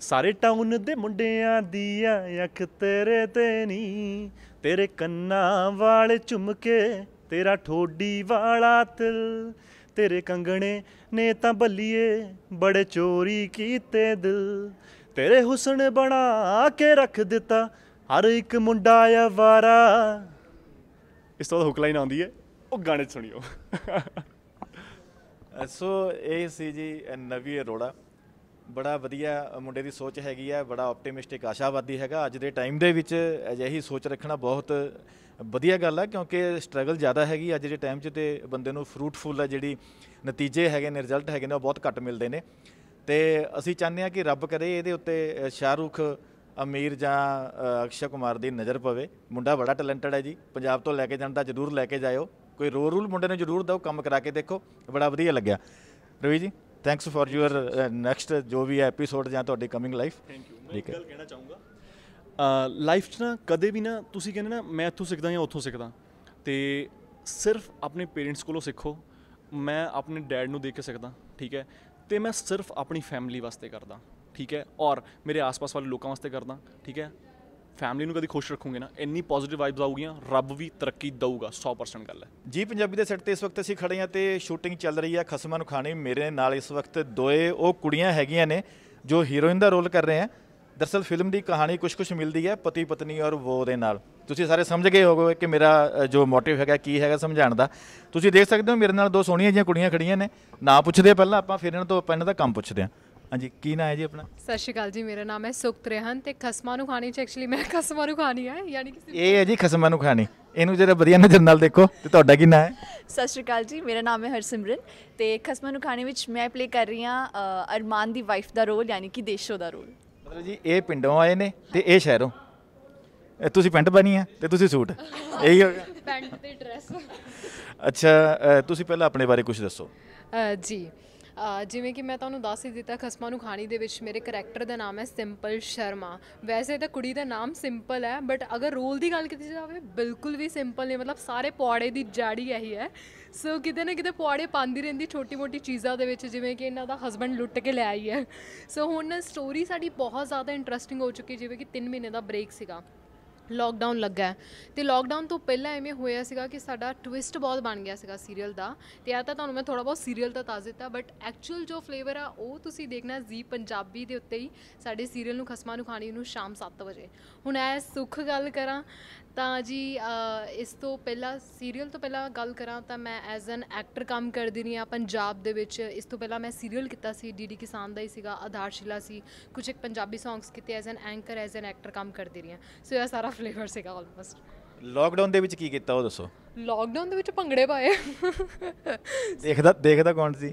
ਸਾਰੇ ਟਾਊਨ ਦੇ ਮੁੰਡਿਆਂ ਦੀ ਆ ਅੱਖ ਤੇਰੇ ਤੇ ਨਹੀਂ ਤੇਰੇ ਕੰਨਾਂ ਵਾਲ ਚੁੰਮਕੇ ਤੇਰਾ ਠੋਡੀ ਵਾਲਾ ਤਿਲ ਤੇਰੇ ਕੰਗਣੇ ਨੇ ਤਾਂ ਬੱਲੀਏ ਬੜੇ ਚੋਰੀ ਕੀਤੇ ਦਿਲ ਤੇਰੇ ਹੁਸਨ ਬਣਾ ਕੇ ਰੱਖ ਦਿੱਤਾ ਹਰ ਇੱਕ ਮੁੰਡਾ ਆਵਾਰਾ ਇਸ ਤੋਂ ਹੁਕ ਲਾਈਨ ਆਉਂਦੀ ਹੈ ਉਹ ਗਾਣੇ ਸੁਣਿਓ ਸੋ ਇਹ ਸੀ ਜੀ ਨਵੀ ਅਰੋੜਾ ਬੜਾ ਵਧੀਆ ਮੁੰਡੇ ਦੀ ਸੋਚ ਹੈਗੀ ਹੈ ਬੜਾ ਆਪਟੀਮਿਸਟਿਕ ਆਸ਼ਾਵਾਦੀ ਹੈਗਾ ਅੱਜ ਦੇ ਟਾਈਮ ਦੇ ਵਿੱਚ ਅਜਿਹੀ ਸੋਚ ਰੱਖਣਾ ਬਹੁਤ ਵਧੀਆ ਗੱਲ ਹੈ ਕਿਉਂਕਿ ਸਟਰਗਲ ਜ਼ਿਆਦਾ ਹੈਗੀ ਅੱਜ ਦੇ ਟਾਈਮ 'ਚ ਤੇ ਬੰਦੇ ਨੂੰ ਫਰੂਟਫੁੱਲ ਹੈ ਜਿਹੜੀ ਨਤੀਜੇ ਹੈਗੇ ਨੇ ਰਿਜ਼ਲਟ ਹੈਗੇ ਨੇ ਉਹ ਬਹੁਤ ਘੱਟ ਮਿਲਦੇ ਨੇ ਤੇ ਅਸੀਂ ਚਾਹੁੰਦੇ ਹਾਂ ਕਿ ਰੱਬ ਕਰੇ ਇਹਦੇ ਉੱਤੇ ਸ਼ਾਹਰੁਖ ਅਮੀਰ ਜਾਂ ਅਕਸ਼ਾ ਕੁਮਾਰ ਦੀ ਨਜ਼ਰ ਪਵੇ ਮੁੰਡਾ ਬੜਾ ਟੈਲੈਂਟਡ ਹੈ ਜੀ ਪੰਜਾਬ ਤੋਂ ਲੈ ਕੇ ਜਾਣ ਦਾ ਜ਼ਰੂਰ ਲੈ ਕੇ ਜਾਇਓ ਕੋਈ ਰੋਲ ਰੂਲ ਮੁੰਡੇ ਨੂੰ ਜ਼ਰੂਰ ਦਿਓ ਕੰਮ ਕਰਾ ਕੇ ਦੇਖੋ ਬੜਾ ਵਧੀਆ ਲੱਗਿਆ ਰਵੀ ਜੀ ਥੈਂਕਸ ਫॉर ਯੂਅਰ ਨੈਕਸਟ ਜੋ ਵੀ ਐਪੀਸੋਡ ਜਾਂ ਤੁਹਾਡੀ ਕਮਿੰਗ ਲਾਈਫ ਥੈਂਕ ਯੂ ਮੈਂ ਇੱਕ ਗੱਲ ਕਹਿਣਾ ਚਾਹੂੰਗਾ ਲਾਈਫ 'ਚ ਨਾ ਕਦੇ ਵੀ ਨਾ ਤੁਸੀਂ ਕਹਿੰਦੇ ਨਾ ਮੈਂ ਇੱਥੋਂ ਸਿੱਖਦਾ ਜਾਂ ਉੱਥੋਂ ਸਿੱਖਦਾ ਤੇ ਸਿਰਫ ਆਪਣੇ ਪੇਰੈਂਟਸ ਕੋਲੋਂ ਸਿੱਖੋ ਮੈਂ ਆਪਣੇ ਡੈਡ ਨੂੰ ਦੇਖ ਕੇ ਸਿੱਖਦਾ ਠੀਕ ਹੈ ਤੇ ਮੈਂ ਸਿਰਫ ਆਪਣੀ ਫੈਮਿਲੀ ਵਾਸਤੇ ਕਰਦਾ ਠੀਕ ਹੈ ਔਰ ਮੇਰੇ ਆਸ-ਪਾਸ ਵਾਲੇ ਲੋਕਾਂ ਵਾਸਤੇ ਕਰਦਾ ਠੀਕ ਹੈ ਫੈਮਿਲੀ ਨੂੰ ਕਦੀ ਖੁਸ਼ ਰੱਖੋਗੇ ਨਾ ਇੰਨੀ ਪੋਜ਼ਿਟਿਵ ਵਾਈਬਸ ਆਉਗੀਆਂ ਰੱਬ ਵੀ ਤਰੱਕੀ ਦਊਗਾ 100% ਗੱਲ ਹੈ ਜੀ ਪੰਜਾਬੀ ਦੇ ਸੈੱਟ ਤੇ ਇਸ ਵਕਤ ਅਸੀਂ ਖੜੇ ਹਾਂ ਤੇ ਸ਼ੂਟਿੰਗ ਚੱਲ ਰਹੀ ਹੈ ਖਸਮਾਂ ਨੂੰ ਖਾਣੀ ਮੇਰੇ ਨਾਲ ਇਸ ਵਕਤ ਦੋਏ ਉਹ ਕੁੜੀਆਂ ਹੈਗੀਆਂ ਨੇ ਜੋ ਹੀਰੋਇਨ ਦਾ ਰੋਲ ਕਰ ਰਹੇ ਹਨ ਦਰਸਲ ਫਿਲਮ ਦੀ ਕਹਾਣੀ ਕੁਝ-ਕੁਝ ਮਿਲਦੀ ਹੈ ਪਤੀ ਪਤਨੀ ਔਰ ਵੋ ਦੇ ਨਾਲ ਤੁਸੀਂ ਸਾਰੇ ਸਮਝ ਗਏ ਹੋਗੇ ਕਿ ਮੇਰਾ ਜੋ ਮੋਟਿਵ ਹੈਗਾ ਕੀ ਹੈਗਾ ਸਮਝਾਣ ਦਾ ਤੁਸੀਂ ਦੇਖ ਸਕਦੇ ਹੋ ਮੇਰੇ ਨਾਲ ਦੋ ਸੋਹਣੀਆਂ ਜੀਆਂ ਕੁੜੀਆਂ ਖੜੀਆਂ ਨੇ ਨਾ ਪੁੱਛਦੇ ਪਹਿਲਾਂ ਆਪਾਂ ਫਿਰ ਇਹਨਾਂ ਤੋਂ ਆਪਾਂ ਇਹਨਾਂ ਦਾ ਕੰਮ ਪੁੱਛਦੇ ਹਾਂ ਹਾਂਜੀ ਕੀ ਨਾਮ ਹੈ ਜੀ ਆਪਣਾ ਸਤਿ ਸ਼੍ਰੀ ਅਕਾਲ ਜੀ ਮੇਰਾ ਨਾਮ ਹੈ ਸੁਖਤ ਰਹਿਣ ਤੇ ਖਸਮਾਂ ਨੂੰ ਖਾਣੀ ਚ ਐਕਚੁਅਲੀ ਮੈਂ ਖਸਮਾਂ ਨੂੰ ਖਾਣੀ ਹੈ ਯਾਨੀ ਕਿ ਇਹ ਹੈ ਜੀ ਖਸਮਾਂ ਨੂੰ ਖਾਣੀ ਇਹਨੂੰ ਜਰਾ ਵਧੀਆ ਨਜ਼ਰ ਨਾਲ ਦੇਖੋ ਤੇ ਤੁਹਾਡਾ ਕੀ ਨਾਮ ਹੈ ਸਤਿ ਸ਼੍ਰੀ ਅਕਾਲ ਜੀ ਮੇਰਾ ਨਾਮ ਹੈ ਹਰਸਿਮਰਨ ਤੇ ਖਸਮਾਂ ਨੂੰ ਖਾਣੀ ਵਿੱਚ ਮੈਂ ਪਲੇ ਕਰ ਰਹੀ ਹਾਂ ਅਰਮਾਨ ਦੀ ਵਾਈਫ ਦਾ ਰੋਲ ਯਾਨੀ ਕਿ ਦੇਸ਼ੋ ਦਾ ਰੋਲ ਮਤਲਬ ਜੀ ਇਹ ਪਿੰਡੋਂ ਆਏ ਨੇ ਤੇ ਇਹ ਸ਼ਹਿਰੋਂ ਤੁਸੀਂ ਪੈਂਟ ਬਣੀ ਆ ਤੇ ਤੁਸੀਂ ਸੂਟ ਇਹੀ ਹੋ ਗਿਆ ਪੈਂਟ ਤੇ ਡਰੈਸ ਅੱਛਾ ਤੁਸੀਂ ਪਹਿਲਾਂ ਆਪਣੇ ਬਾਰੇ ਕੁਝ ਦੱਸੋ ਜੀ ਜਿਵੇਂ ਕਿ ਮੈਂ ਤੁਹਾਨੂੰ ਦੱਸ ਹੀ ਦਿੱਤਾ ਖਸਮਾ ਨੂੰ ਖਾਣੀ ਦੇ ਵਿੱਚ ਮੇਰੇ ਕੈਰੈਕਟਰ ਦਾ ਨਾਮ ਹੈ ਸਿੰਪਲ ਸ਼ਰਮਾ ਵੈਸੇ ਤਾਂ ਕੁੜੀ ਦਾ ਨਾਮ ਸਿੰਪਲ ਹੈ ਬਟ ਅਗਰ ਰੋਲ ਦੀ ਗੱਲ ਕੀਤੀ ਜਾਵੇ ਬਿਲਕੁਲ ਵੀ ਸਿੰਪਲ ਨਹੀਂ ਮਤਲਬ ਸਾਰੇ ਪੌੜੇ ਦੀ ਜਾੜੀ ਇਹੀ ਹੈ ਸੋ ਕਿਤੇ ਨਾ ਕਿਤੇ ਪੌੜੇ ਪਾਉਂਦੀ ਰਹਿੰਦੀ ਛੋਟੀ-ਮੋਟੀ ਚੀਜ਼ਾਂ ਦੇ ਵਿੱਚ ਜਿਵੇਂ ਕਿ ਇਹਨਾਂ ਦਾ ਹਸਬੰਡ ਲੁੱਟ ਕੇ ਲੈ ਆਈ ਹੈ ਸੋ ਹੁਣ ਸਟੋਰੀ ਸਾਡੀ ਬਹੁਤ ਜ਼ਿਆਦਾ ਇੰਟਰਸਟਿੰਗ ਹੋ ਚੁੱਕੀ ਜਿਵੇਂ ਕਿ 3 ਮਹੀਨੇ ਦਾ ਬ੍ਰੇਕ ਸੀਗਾ ਲੋਕਡਾਊਨ ਲੱਗਾ ਤੇ ਲੋਕਡਾਊਨ ਤੋਂ ਪਹਿਲਾਂ ਐਵੇਂ ਹੋਇਆ ਸੀਗਾ ਕਿ ਸਾਡਾ ਟਵਿਸਟ ਬਹੁਤ ਬਣ ਗਿਆ ਸੀਗਾ ਸੀਰੀਅਲ ਦਾ ਤੇ ਆ ਤਾਂ ਤੁਹਾਨੂੰ ਮੈਂ ਥੋੜਾ ਬਹੁਤ ਸੀਰੀਅਲ ਤਾਂ ਤਾਜ਼ ਦਿੱਤਾ ਬਟ ਐਕਚੁਅਲ ਜੋ ਫਲੇਵਰ ਆ ਉਹ ਤੁਸੀਂ ਦੇਖਣਾ ਜੀ ਪੰਜਾਬੀ ਦੇ ਉੱਤੇ ਹੀ ਸਾਡੇ ਸੀਰੀਅਲ ਨੂੰ ਖਸਮਾਂ ਨੂੰ ਖਾਣੀ ਨੂੰ ਸ਼ਾਮ 7 ਵਜੇ ਹੁਣ ਐ ਸੁੱਖ ਗੱਲ ਕਰਾਂ ਤਾਂ ਜੀ ਇਸ ਤੋਂ ਪਹਿਲਾਂ ਸੀਰੀਅਲ ਤੋਂ ਪਹਿਲਾਂ ਗੱਲ ਕਰਾਂ ਤਾਂ ਮੈਂ ਐਜ਼ ਐਨ ਐਕਟਰ ਕੰਮ ਕਰਦੀ ਰਹੀ ਆ ਪੰਜਾਬ ਦੇ ਵਿੱਚ ਇਸ ਤੋਂ ਪਹਿਲਾਂ ਮੈਂ ਸੀਰੀਅਲ ਕੀਤਾ ਸੀ ਡੀਡੀ ਕਿਸਾਨ ਦਾ ਹੀ ਸੀਗਾ ਆਧਾਰਸ਼ਿਲਾ ਸੀ ਕੁਝ ਇੱਕ ਪੰਜਾਬੀ ਸੌਂਗਸ ਕੀਤੇ as an anchor as an actor ਕੰਮ ਕਰਦੀ ਰਹੀ ਆ ਸੋ ਇਹ ਸਾਰਾ ਫਲੇਵਰ ਸੀਗਾ ਆਲਮੋਸਟ ਲਾਕਡਾਊਨ ਦੇ ਵਿੱਚ ਕੀ ਕੀਤਾ ਉਹ ਦੱਸੋ ਲਾਕਡਾਊਨ ਦੇ ਵਿੱਚ ਭੰਗੜੇ ਪਾਏ ਦੇਖਦਾ ਦੇਖਦਾ ਕੌਣ ਸੀ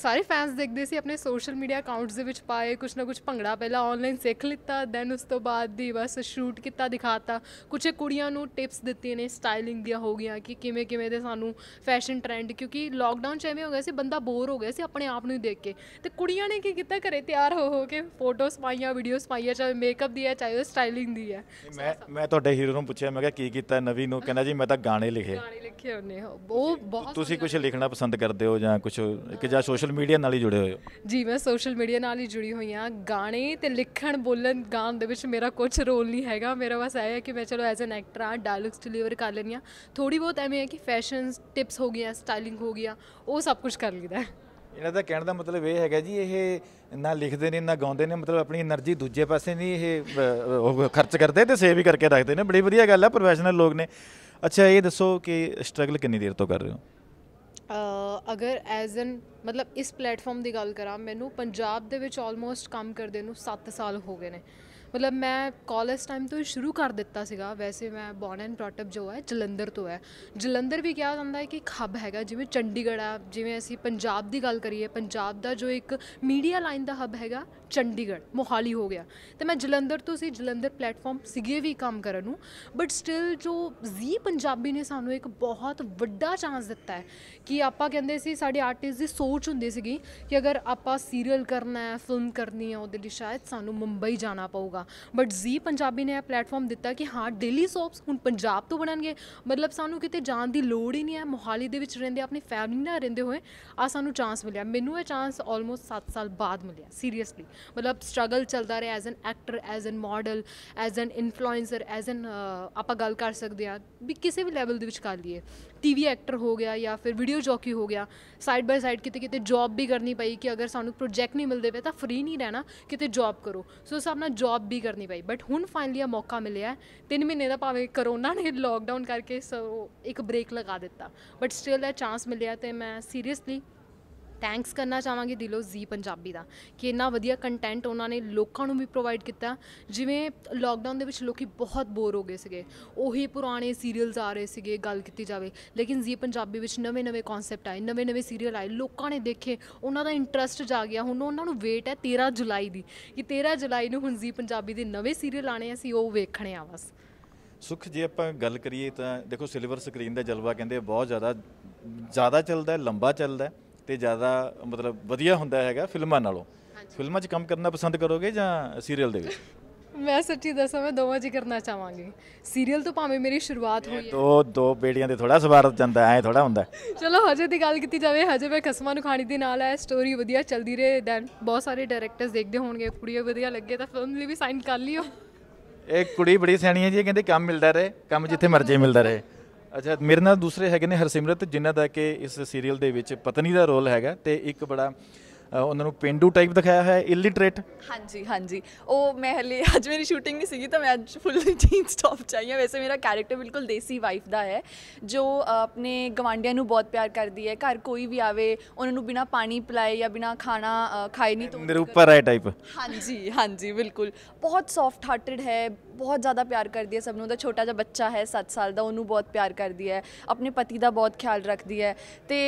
ਸਾਰੇ ਫੈਨਸ ਦੇਖਦੇ ਸੀ ਆਪਣੇ ਸੋਸ਼ਲ ਮੀਡੀਆ ਅਕਾਊਂਟਸ ਦੇ ਵਿੱਚ ਪਾਏ ਕੁਛ ਨਾ ਕੁਛ ਭੰਗੜਾ ਪਹਿਲਾਂ ਆਨਲਾਈਨ ਸਿੱਖ ਲਿੱਤਾ ਦੈਨ ਉਸ ਤੋਂ ਬਾਅਦ ਦੀ ਬਸ ਸ਼ੂਟ ਕੀਤਾ ਦਿਖਾਤਾ ਕੁਝ ਕੁੜੀਆਂ ਨੂੰ ਟਿਪਸ ਦਿੱਤੀਆਂ ਨੇ ਸਟਾਈਲਿੰਗ ਦੀਆਂ ਹੋ ਗਈਆਂ ਕਿ ਕਿਵੇਂ ਕਿਵੇਂ ਦੇ ਸਾਨੂੰ ਫੈਸ਼ਨ ਟ੍ਰੈਂਡ ਕਿਉਂਕਿ ਲਾਕਡਾਊਨ ਚ ਐਵੇਂ ਹੋ ਗਿਆ ਸੀ ਬੰਦਾ ਬੋਰ ਹੋ ਗਿਆ ਸੀ ਆਪਣੇ ਆਪ ਨੂੰ ਦੇਖ ਕੇ ਤੇ ਕੁੜੀਆਂ ਨੇ ਕੀ ਕੀਤਾ ਘਰੇ ਤਿਆਰ ਹੋ ਹੋ ਕੇ ਫੋਟੋਸ ਪਾਈਆਂ ਵੀਡੀਓਸ ਪਾਈਆਂ ਚਾਹੇ ਮੇਕਅਪ ਦੀ ਹੈ ਚਾਹੇ ਸਟਾਈਲਿੰਗ ਦੀ ਹੈ ਮੈਂ ਮੈਂ ਤੁਹਾਡੇ ਹੀਰੋ ਨੂੰ ਪੁੱਛਿਆ ਮੈਂ ਕਿਹਾ ਕੀ ਕੀਤਾ ਨਵੀਂ ਨੂੰ ਕਹਿੰਦਾ ਜੀ ਮੈਂ ਤਾਂ ਗਾਣੇ ਲਿਖੇ ਲਿਖੇ ਹੁੰਨੇ ਹੋ ਉਹ ਬਹੁਤ ਤੁਸੀਂ ਕੁਝ ਲਿਖਣਾ ਪਸੰਦ ਕਰਦੇ ਹੋ ਜਾਂ ਕੁਝ ਕਿ ਜਾਂ ਸੋਸ਼ਲ ਮੀਡੀਆ ਨਾਲ ਹੀ ਜੁੜੇ ਹੋਏ ਹੋ ਜੀ ਮੈਂ ਸੋਸ਼ਲ ਮੀਡੀਆ ਨਾਲ ਹੀ ਜੁੜੀ ਹੋਈ ਆ ਗਾਣੇ ਤੇ ਲਿਖਣ ਬੋਲਣ ਗਾਣ ਦੇ ਵਿੱਚ ਮੇਰਾ ਕੁਝ ਰੋਲ ਨਹੀਂ ਹੈਗਾ ਮੇਰਾ ਬਸ ਇਹ ਹੈ ਕਿ ਮੈਂ ਚਲੋ ਐਜ਼ ਐਨ ਐਕਟਰ ਆ ਡਾਇਲੌਗਸ ਡਿਲੀਵਰ ਕਰ ਲੈਣੀ ਆ ਥੋੜੀ ਬਹੁਤ ਐਵੇਂ ਹੈ ਕਿ ਫੈਸ਼ਨ ਟਿਪਸ ਹੋ ਗਈਆਂ ਸਟਾਈਲਿੰਗ ਹੋ ਗਈਆਂ ਉਹ ਸਭ ਕੁਝ ਕਰ ਲਈਦਾ ਇਹਨਾਂ ਦਾ ਕਹਿਣ ਦਾ ਮਤਲਬ ਇਹ ਹੈਗਾ ਜੀ ਇਹ ਨਾ ਲਿਖਦੇ ਨੇ ਨਾ ਗਾਉਂਦੇ ਨੇ ਮਤਲਬ ਆਪਣੀ એનર્ਜੀ ਦੂਜੇ ਪਾਸੇ ਨਹੀਂ ਇਹ ਖਰਚ ਕਰਦੇ ਤੇ ਸੇਵ ਹੀ ਕਰਕੇ ਰੱਖਦੇ ਨੇ ਬੜੀ ਵਧੀਆ ਗੱਲ ਹੈ ਪ੍ਰੋਫੈਸ਼ਨਲ ਲੋਕ ਨੇ ਅੱਛਾ ਇਹ ਦੱਸੋ ਕਿ ਸਟਰਗਲ ਕਿੰਨੀ ਦੇਰ ਤੋਂ ਕਰ ਰਹੇ ਹੋ ਅ ਅਗਰ ਐਜ਼ ਐਨ ਮਤਲਬ ਇਸ ਪਲੇਟਫਾਰਮ ਦੀ ਗੱਲ ਕਰਾਂ ਮੈਨੂੰ ਪੰਜਾਬ ਦੇ ਵਿੱਚ ਆਲਮੋਸਟ ਕੰਮ ਕਰਦੇ ਨੂੰ 7 ਸਾਲ ਹੋ ਗਏ ਨੇ ਮਤਲਬ ਮੈਂ ਕਾਲਜ ਟਾਈਮ ਤੋਂ ਸ਼ੁਰੂ ਕਰ ਦਿੱਤਾ ਸੀਗਾ ਵੈਸੇ ਮੈਂ ਬੌਰਨ ਐਂਡ ਅਪ ਜੋ ਹੈ ਜਲੰਧਰ ਤੋਂ ਹੈ ਜਲੰਧਰ ਵੀ ਕਿਹਾ ਜਾਂਦਾ ਹੈ ਕਿ ਇੱਕ ਹੱਬ ਹੈਗਾ ਜਿਵੇਂ ਚੰਡੀਗੜ੍ਹ ਆ ਜਿਵੇਂ ਅਸੀਂ ਪੰਜਾਬ ਦੀ ਗੱਲ ਕਰੀਏ ਪੰਜਾਬ ਦਾ ਜੋ ਇੱਕ ਮੀਡੀਆ ਲਾਈਨ ਦਾ ਹੱਬ ਹੈਗਾ ਚੰਡੀਗੜ੍ਹ ਮੋਹਾਲੀ ਹੋ ਗਿਆ ਤੇ ਮੈਂ ਜਲੰਧਰ ਤੋਂ ਸੀ ਜਲੰਧਰ ਪਲੇਟਫਾਰਮ ਸਿਗੇ ਵੀ ਕੰਮ ਕਰਨ ਨੂੰ ਬਟ ਸਟਿਲ ਜੋ ਜ਼ੀ ਪੰਜਾਬੀ ਨੇ ਸਾਨੂੰ ਇੱਕ ਬਹੁਤ ਵੱਡਾ ਚਾਂਸ ਦਿੱਤਾ ਹੈ ਕਿ ਆਪਾਂ ਕਹਿੰਦੇ ਸੀ ਸਾਡੇ ਆਰਟਿਸਟ ਦੀ ਸੋਚ ਹੁੰਦੀ ਸੀਗੀ ਕਿ ਅਗਰ ਆਪਾਂ ਸੀਰੀਅਲ ਕਰਨਾ ਹੈ ਫਿਲਮ ਕਰਨੀ ਹੈ ਉਹਦੇ ਲਈ ਸ਼ਾਇਦ ਸਾਨੂੰ ਮੁੰਬਈ ਜਾਣਾ ਪਊਗਾ ਬਟ ਜ਼ੀ ਪੰਜਾਬੀ ਨੇ ਇਹ ਪਲੇਟਫਾਰਮ ਦਿੱਤਾ ਕਿ ਹਾਂ ਡੇਲੀ ਸੋਪਸ ਹੁਣ ਪੰਜਾਬ ਤੋਂ ਬਣਨਗੇ ਮਤਲਬ ਸਾਨੂੰ ਕਿਤੇ ਜਾਣ ਦੀ ਲੋੜ ਹੀ ਨਹੀਂ ਹੈ ਮੋਹਾਲੀ ਦੇ ਵਿੱਚ ਰਹਿੰਦੇ ਆਪਣੀ ਫੈਮਿਲੀ ਨਾਲ ਰਹਿੰਦੇ ਹੋਏ ਆ ਸਾਨੂੰ ਚਾਂਸ ਮਿਲਿਆ ਮੈਨੂੰ ਇਹ ਚਾਂਸ ਆਲਮੋਸਟ 7 ਸਾਲ ਬਾਅਦ ਮਿਲਿਆ ਸੀਰੀਅਸਲੀ ਮਤਲਬ ਸਟਰਗਲ ਚੱਲਦਾ ਰਿਹਾ as an actor as an model as an influencer as an ਆਪਾਂ ਗੱਲ ਕਰ ਸਕਦੇ ਆ ਵੀ ਕਿਸੇ ਵੀ ਲੈਵਲ ਦੇ ਵਿੱਚ ਕਰ ਲਈਏ ਟੀਵੀ ਐਕਟਰ ਹੋ ਗਿਆ ਜਾਂ ਫਿਰ ਵੀਡੀਓ ਜੌਕੀ ਹੋ ਗਿਆ ਸਾਈਡ ਬਾਈ ਸਾਈਡ ਕਿਤੇ ਕਿਤੇ ਜੌਬ ਵੀ ਕਰਨੀ ਪਈ ਕਿ ਅਗਰ ਸਾਨੂੰ ਪ੍ਰੋਜੈਕਟ ਨਹੀਂ ਮਿਲਦੇ ਪਏ ਤਾਂ ਫ੍ਰੀ ਨਹੀਂ ਰਹਿਣਾ ਕਿਤੇ ਜੌਬ ਕਰੋ ਸੋ ਸਭ ਆਪਣਾ ਜੌਬ ਵੀ ਕਰਨੀ ਪਈ ਬਟ ਹੁਣ ਫਾਈਨਲੀ ਆ ਮੌਕਾ ਮਿਲਿਆ ਤਿੰਨ ਮਹੀਨੇ ਦਾ ਭਾਵੇਂ ਕਰੋਨਾ ਨੇ ਲਾਕਡਾਊਨ ਕਰਕੇ ਸੋ ਇੱਕ ਬ੍ਰੇਕ ਲਗਾ ਦਿੱਤਾ ਬਟ ਸਟਿਲ ਦਾ ਚਾਂਸ ਮਿਲਿਆ ਤੇ ਮੈਂ ਸੀਰੀਅਸਲੀ ਥੈਂਕਸ ਕਰਨਾ ਚਾਹਾਂਗੀ ਦਿਲੋਂ ਜ਼ੀ ਪੰਜਾਬੀ ਦਾ ਕਿ ਇੰਨਾ ਵਧੀਆ ਕੰਟੈਂਟ ਉਹਨਾਂ ਨੇ ਲੋਕਾਂ ਨੂੰ ਵੀ ਪ੍ਰੋਵਾਈਡ ਕੀਤਾ ਜਿਵੇਂ ਲਾਕਡਾਊਨ ਦੇ ਵਿੱਚ ਲੋਕੀ ਬਹੁਤ ਬੋਰ ਹੋ ਗਏ ਸੀਗੇ ਉਹੀ ਪੁਰਾਣੇ ਸੀਰੀਅਲਸ ਆ ਰਹੇ ਸੀਗੇ ਗੱਲ ਕੀਤੀ ਜਾਵੇ ਲੇਕਿਨ ਜ਼ੀ ਪੰਜਾਬੀ ਵਿੱਚ ਨਵੇਂ-ਨਵੇਂ ਕਨਸੈਪਟ ਆਏ ਨਵੇਂ-ਨਵੇਂ ਸੀਰੀਅਲ ਆਏ ਲੋਕਾਂ ਨੇ ਦੇਖੇ ਉਹਨਾਂ ਦਾ ਇੰਟਰਸਟ ਜਾ ਗਿਆ ਹੁਣ ਉਹਨਾਂ ਨੂੰ ਵੇਟ ਹੈ 13 ਜੁਲਾਈ ਦੀ ਕਿ 13 ਜੁਲਾਈ ਨੂੰ ਹੁਣ ਜ਼ੀ ਪੰਜਾਬੀ ਦੇ ਨਵੇਂ ਸੀਰੀਅਲ ਆਣੇ ਆ ਸੀ ਉਹ ਵੇਖਣੇ ਆ ਬਸ ਸੁਖ ਜੀ ਆਪਾਂ ਗੱਲ ਕਰੀਏ ਤਾਂ ਦੇਖੋ ਸਿਲਵਰ ਸਕਰੀਨ ਦਾ ਜਲਵਾ ਕਹਿੰਦੇ ਬਹੁਤ ਜ਼ਿਆਦਾ ਜ਼ਿਆਦਾ ਚੱਲਦਾ ਹੈ ਲੰਬਾ ਚੱਲਦਾ ਹੈ ਤੇ ਜ਼ਿਆਦਾ ਮਤਲਬ ਵਧੀਆ ਹੁੰਦਾ ਹੈਗਾ ਫਿਲਮਾਂ ਨਾਲੋਂ ਫਿਲਮਾਂ 'ਚ ਕੰਮ ਕਰਨਾ ਪਸੰਦ ਕਰੋਗੇ ਜਾਂ ਸੀਰੀਅਲ ਦੇ ਵਿੱਚ ਮੈਂ ਸੱਚੀ ਦੱਸਾਂ ਮੈਂ ਦੋਵਾਂ ਜੀ ਕਰਨਾ ਚਾਹਾਂਗੀ ਸੀਰੀਅਲ ਤੋਂ ਭਾਵੇਂ ਮੇਰੀ ਸ਼ੁਰੂਆਤ ਹੋਈ ਹੈ ਦੋ ਦੋ ਬੇੜੀਆਂ ਦੇ ਥੋੜਾ ਸਵਾਰ ਜਾਂਦਾ ਐ ਥੋੜਾ ਹੁੰਦਾ ਚਲੋ ਹਜੇ ਦੀ ਗੱਲ ਕੀਤੀ ਜਾਵੇ ਹਜੇ ਮੈਂ ਕਸਮਾਂ ਨੂੰ ਖਾਣੀ ਦੇ ਨਾਲ ਐ ਸਟੋਰੀ ਵਧੀਆ ਚੱਲਦੀ ਰਹੇ ਦੈਨ ਬਹੁਤ ਸਾਰੇ ਡਾਇਰੈਕਟਰਸ ਦੇਖਦੇ ਹੋਣਗੇ ਕੁੜੀ ਵਧੀਆ ਲੱਗੇ ਤਾਂ ਫਿਲਮ ਲਈ ਵੀ ਸਾਈਨ ਕਰ ਲਿਓ ਇਹ ਕੁੜੀ ਬੜੀ ਸਿਆਣੀ ਹੈ ਜੀ ਇਹ ਕਹਿੰਦੇ ਕੰਮ ਮਿਲਦਾ ਰਹੇ ਕੰਮ ਜਿੱਥੇ ਮਰਜ਼ੀ ਮਿਲਦਾ ਰਹੇ ਅੱਛਾ ਮੇਰੇ ਨਾਲ ਦੂਸਰੇ ਹੈਗੇ ਨੇ ਹਰਸਿਮਰਤ ਜਿਨ੍ਹਾਂ ਦਾ ਕਿ ਇਸ ਸੀਰੀਅਲ ਦੇ ਵਿੱਚ ਪਤਨੀ ਦਾ ਰੋਲ ਹੈਗਾ ਤੇ ਇੱਕ ਬੜਾ ਉਹਨਾਂ ਨੂੰ ਪਿੰਡੂ ਟਾਈਪ ਦਿਖਾਇਆ ਹੈ ਇਲਿਟਰੇਟ ਹਾਂਜੀ ਹਾਂਜੀ ਉਹ ਮੈਂ ਹਲੇ ਅੱਜ ਮੇਰੀ ਸ਼ੂਟਿੰਗ ਨਹੀਂ ਸੀਗੀ ਤਾਂ ਮੈਂ ਅੱਜ ਫੁੱਲ ਜੀਨਸ ਟੌਪ ਚਾਹੀਏ ਵੈਸੇ ਮੇਰਾ ਕੈਰੈਕਟਰ ਬਿਲਕੁਲ ਦੇਸੀ ਵਾਈਫ ਦਾ ਹੈ ਜੋ ਆਪਣੇ ਗਵਾਂਡਿਆਂ ਨੂੰ ਬਹੁਤ ਪਿਆਰ ਕਰਦੀ ਹੈ ਘਰ ਕੋਈ ਵੀ ਆਵੇ ਉਹਨਾਂ ਨੂੰ ਬਿਨਾ ਪਾਣੀ ਪਿਲਾਏ ਜਾਂ ਬਿਨਾ ਖਾਣਾ ਖਾਏ ਨਹੀਂ ਤੋਂ ਉੱਪਰ ਹੈ ਟਾਈਪ ਹਾਂਜੀ ਹਾਂਜੀ ਬਿਲਕੁਲ ਬਹੁਤ ਸੌਫਟ ਹਾਰਟਡ ਹੈ ਬਹੁਤ ਜ਼ਿਆਦਾ ਪਿਆਰ ਕਰਦੀ ਹੈ ਸਭ ਨੂੰ ਉਹਦਾ ਛੋਟਾ ਜਿਹਾ ਬੱਚਾ ਹੈ 7 ਸਾਲ ਦਾ ਉਹਨੂੰ ਬਹੁਤ ਪਿਆਰ ਕਰਦੀ ਹੈ ਆਪਣੇ ਪਤੀ ਦਾ ਬਹੁਤ ਖਿਆਲ ਰੱਖਦੀ ਹੈ ਤੇ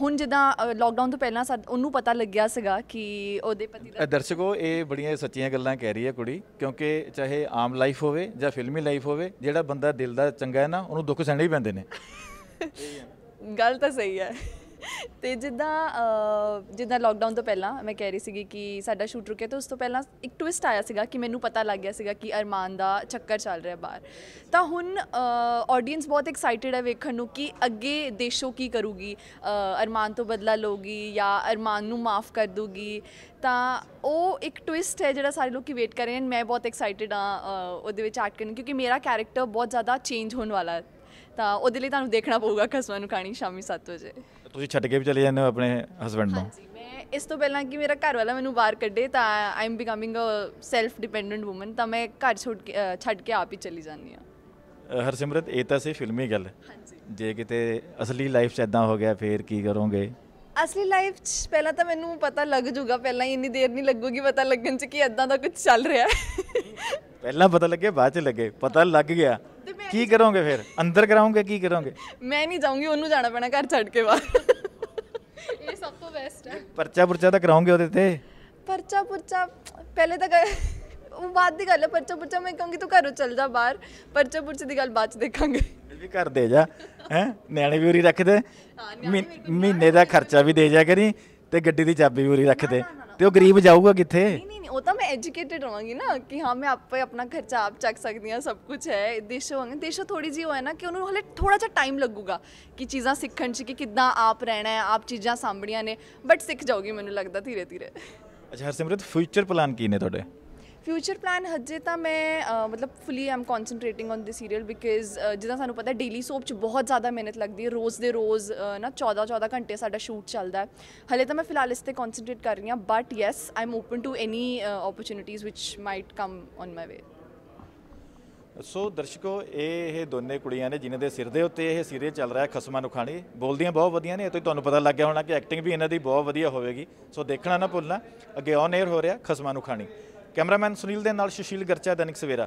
ਹੁਣ ਜਦਾਂ ਲਾਕਡਾਊਨ ਤੋਂ ਪਹਿਲਾਂ ਉਹਨੂੰ ਪਤਾ ਲੱਗਿਆ ਸੀਗਾ ਕਿ ਉਹਦੇ ਪਤੀ ਦਾ ਦਰਸ਼ਕੋ ਇਹ ਬੜੀਆਂ ਸੱਚੀਆਂ ਗੱਲਾਂ ਕਹਿ ਰਹੀ ਹੈ ਕੁੜੀ ਕਿਉਂਕਿ ਚਾਹੇ ਆਮ ਲਾਈਫ ਹੋਵੇ ਜਾਂ ਫਿਲਮੀ ਲਾਈਫ ਹੋਵੇ ਜਿਹੜਾ ਬੰਦਾ ਦਿਲ ਦਾ ਚੰਗਾ ਹੈ ਨਾ ਉਹਨੂੰ ਦੁੱਖ ਸਹਿਣੇ ਹੀ ਪੈਂਦੇ ਨੇ ਗੱਲ ਤਾਂ ਸਹੀ ਹੈ ਤੇ ਜਿੱਦਾਂ ਜਿੱਦਾਂ ਲਾਕਡਾਊਨ ਤੋਂ ਪਹਿਲਾਂ ਮੈਂ ਕਹਿ ਰਹੀ ਸੀਗੀ ਕਿ ਸਾਡਾ ਸ਼ੂਟ ਰੁਕਿਆ ਤੇ ਉਸ ਤੋਂ ਪਹਿਲਾਂ ਇੱਕ ਟਵਿਸਟ ਆਇਆ ਸੀਗਾ ਕਿ ਮੈਨੂੰ ਪਤਾ ਲੱਗ ਗਿਆ ਸੀਗਾ ਕਿ ਅਰਮਾਨ ਦਾ ਚੱਕਰ ਚੱਲ ਰਿਹਾ ਬਾਹਰ ਤਾਂ ਹੁਣ ਆਡੀਅנס ਬਹੁਤ ਐਕਸਾਈਟਿਡ ਹੈ ਵੇਖਣ ਨੂੰ ਕਿ ਅੱਗੇ ਦੇਸ਼ੋ ਕੀ ਕਰੂਗੀ ਅਰਮਾਨ ਤੋਂ ਬਦਲਾ ਲੋਗੀ ਜਾਂ ਅਰਮਾਨ ਨੂੰ ਮਾਫ ਕਰ ਦੂਗੀ ਤਾਂ ਉਹ ਇੱਕ ਟਵਿਸਟ ਹੈ ਜਿਹੜਾ ਸਾਰੇ ਲੋਕ ਵੇਟ ਕਰ ਰਹੇ ਨੇ ਮੈਂ ਬਹੁਤ ਐਕਸਾਈਟਿਡ ਹਾਂ ਉਹਦੇ ਵਿੱਚ ਐਕਟ ਕਰਨ ਕਿਉਂਕਿ ਮੇਰਾ ਕੈਰੈਕਟਰ ਬਹੁਤ ਜ਼ਿਆਦਾ ਚੇਂਜ ਹੋਣ ਵਾਲਾ ਹੈ ਤਾਂ ਉਹਦੇ ਲਈ ਤੁਹਾਨੂੰ ਦੇਖਣਾ ਪਊਗਾ ਖਸਮਾਂ ਨੂੰ ਕਹਾਣੀ ਸ਼ਾਮੀ 7 ਵਜੇ ਤੁਸੀਂ ਛੱਡ ਕੇ ਵੀ ਚਲੇ ਜਾਂਦੇ ਹੋ ਆਪਣੇ ਹਸਬੰਡ ਨੂੰ ਹਾਂਜੀ ਮੈਂ ਇਸ ਤੋਂ ਪਹਿਲਾਂ ਕਿ ਮੇਰਾ ਘਰ ਵਾਲਾ ਮੈਨੂੰ ਬਾਹਰ ਕੱਢੇ ਤਾਂ I am becoming a self dependent woman ਤਾਂ ਮੈਂ ਘਰ ਛੱਡ ਕੇ ਛੱਡ ਕੇ ਆਪ ਹੀ ਚਲੀ ਜਾਂਦੀ ਹਾਂ ਹਰਸਿਮਰਤ ਇਹ ਤਾਂ ਸੇ ਫਿਲਮੀ ਗੱਲ ਹਾਂਜੀ ਜੇ ਕਿਤੇ ਅਸਲੀ ਲਾਈਫ 'ਚ ਐਦਾਂ ਹੋ ਗਿਆ ਫੇਰ ਕੀ ਕਰੋਗੇ ਅਸਲੀ ਲਾਈਫ 'ਚ ਪਹਿਲਾਂ ਤਾਂ ਮੈਨੂੰ ਪਤਾ ਲੱਗ ਜੂਗਾ ਪਹਿਲਾਂ ਇੰਨੀ ਦੇਰ ਨਹੀਂ ਲੱਗੂਗੀ ਪਤਾ ਲੱਗਣ 'ਚ ਕਿ ਐਦਾਂ ਦਾ ਕੁਝ ਚੱਲ ਰਿਹਾ ਹੈ ਪਹਿਲਾਂ ਪਤਾ ਲੱਗੇ ਬਾਅਦ 'ਚ ਲੱਗੇ ਪਤਾ ਲੱਗ ਗਿਆ ਤੇ ਮੈਂ ਕੀ ਕਰੋਗੇ ਫਿਰ ਅੰਦਰ ਕਰਾਉਂਗੇ ਕੀ ਕਰੋਗੇ ਮੈਂ ਨਹੀਂ ਜਾਊਂਗੀ ਉਹਨੂੰ ਜਾਣਾ ਪੈਣਾ ਘਰ ਛੱਡ ਕੇ ਬਾਹਰ ਇਹ ਸਭ ਤੋਂ ਬੈਸਟ ਹੈ ਪਰਚਾ ਪੁਰਚਾ ਤਾਂ ਕਰਾਉਂਗੇ ਉਹਦੇ ਤੇ ਪਰਚਾ ਪੁਰਚਾ ਪਹਿਲੇ ਤਾਂ ਕਰ- ਉਹ ਬਾਅਦ ਦੀ ਗੱਲ ਹੈ ਪਰਚਾ ਪੁਰਚਾ ਮੈਂ ਕਹੂੰਗੀ ਤੂੰ ਘਰੋਂ ਚੱਲ ਜਾ ਬਾਹਰ ਪਰਚਾ ਪੁਰਚੇ ਦੀ ਗੱਲ ਬਾਅਦ ਚ ਦੇਖਾਂਗੇ ਇਹ ਵੀ ਘਰ ਦੇ ਜਾ ਹੈ ਨਿਆਣੇ ਵੀ ਉਰੀ ਰੱਖ ਦੇ ਮਹੀ- ਮਹੀਨੇ ਦਾ ਖਰਚਾ ਵੀ ਦੇ ਜਾ ਕਰੀ ਤੇ ਗੱਡੀ ਦੀ ਚਾਬੀ ਵੀ ਉਰੀ ਰੱਖ ਦੇ ਤੇ ਉਹ ਗਰੀਬ ਜਾਊਗਾ ਕਿੱਥੇ ਨਹੀਂ ਨਹੀਂ ਨਹੀਂ, ਉਹ ਤਾਂ ਮੈਂ ਐਜੂਕੇਟਡ ਹੋਵਾਂਗੀ ਨਾ ਕਿ ਹਾਂ ਮੈਂ ਆਪੇ ਆਪਣਾ ਖਰਚਾ ਆਪ ਚੱਕ ਸਕਦੀ ਹਾਂ ਸਭ ਕੁਝ ਹੈ ਦੇਸ਼ ਹੋਵਾਂਗੇ ਦੇਸ਼ੋ ਥੋੜੀ ਜਿਹੀ ਉਹ ਹੈ ਨਾ ਕਿ ਉਹਨੂੰ ਹਲੇ ਥੋੜਾ ਜਿਹਾ ਟਾਈਮ ਲੱਗੂਗਾ ਕਿ ਚੀਜ਼ਾਂ ਸਿੱਖਣ 'ਚ ਕਿ ਕਿੱਦਾਂ ਆਪ ਰਹਿਣਾ ਹੈ ਆਪ ਚੀਜ਼ਾਂ ਸਾਂਭਣੀਆਂ ਨੇ ਬਟ ਸਿੱਖ ਜਾਊਗੀ ਮੈਨੂੰ ਲੱਗਦਾ ਧੀਰੇ ਧੀਰੇ ਅੱਛਾ ਹਰਸਿਮਰਤ ਫਿਊਚਰ ਪਲਾਨ ਕੀ ਨੇ ਤੁਹਾਡੇ ਫਿਊਚਰ ਪਲਾਨ ਹਜੇ ਤਾਂ ਮੈਂ ਮਤਲਬ fully am concentrating on this serial because ਜਿੱਦਾਂ ਸਾਨੂੰ ਪਤਾ ਡੇਲੀ ਸੋਪ 'ਚ ਬਹੁਤ ਜ਼ਿਆਦਾ ਮਿਹਨਤ ਲੱਗਦੀ ਹੈ ਰੋਜ਼ ਦੇ ਰੋਜ਼ ਨਾ 14 14 ਘੰਟੇ ਸਾਡਾ ਸ਼ੂਟ ਚੱਲਦਾ ਹੈ ਹਲੇ ਤਾਂ ਮੈਂ ਫਿਲਹਾਲ ਇਸ ਤੇ ਕਨਸੈਂਟਰੇਟ ਕਰ ਰਹੀ ਹਾਂ but yes I am open to any opportunities which might come on my way so ਦਰਸ਼ਕੋ ਇਹ ਇਹ ਦੋਨੇ ਕੁੜੀਆਂ ਨੇ ਜਿਨ੍ਹਾਂ ਦੇ ਸਿਰ ਦੇ ਉੱਤੇ ਇਹ ਸੀਰੀਅਲ ਚੱਲ ਰਿਹਾ ਖਸਮਾਂ ਖਾਣੀ ਬੋਲਦੀਆਂ ਬਹੁਤ ਵਧੀਆ ਨੇ ਇਹ ਤੋਂ ਤੁਹਾਨੂੰ ਪਤਾ ਲੱਗ ਗਿਆ ਹੋਣਾ ਕਿ ਐਕਟਿੰਗ ਵੀ ਇਹਨਾਂ ਦੀ ਬਹੁਤ ਵਧੀਆ ਹੋਵੇਗੀ ਸੋ ਦੇਖਣਾ ਨਾ ਭੁੱਲਣਾ ਅੱਗੇ ਔਨ 에ਅਰ ਹੋ ਰਿਹਾ ਖਸਮਾਂ ਖਾਣੀ ਕੈਮਰਾਮੈਨ ਸੁਨੀਲ ਦੇ ਨਾਲ ਸ਼ਸ਼ੀਲ ਗਰਚਾ ਦੈਨਿਕ ਸਵੇਰਾ